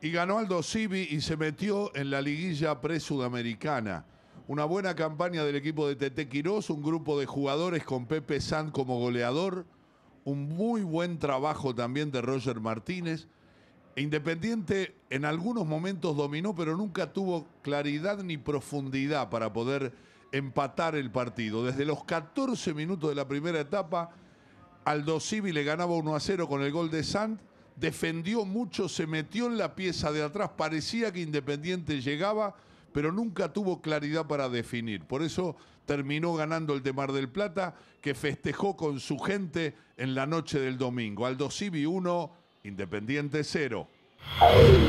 Y ganó Aldo Sibi y se metió en la liguilla pre-sudamericana. Una buena campaña del equipo de Tete Quirós, un grupo de jugadores con Pepe San como goleador, un muy buen trabajo también de Roger Martínez. Independiente en algunos momentos dominó, pero nunca tuvo claridad ni profundidad para poder empatar el partido. Desde los 14 minutos de la primera etapa, Aldo Civi le ganaba 1 a 0 con el gol de Sant defendió mucho, se metió en la pieza de atrás, parecía que Independiente llegaba, pero nunca tuvo claridad para definir. Por eso terminó ganando el de Mar del Plata, que festejó con su gente en la noche del domingo. Aldo Civi 1, Independiente 0.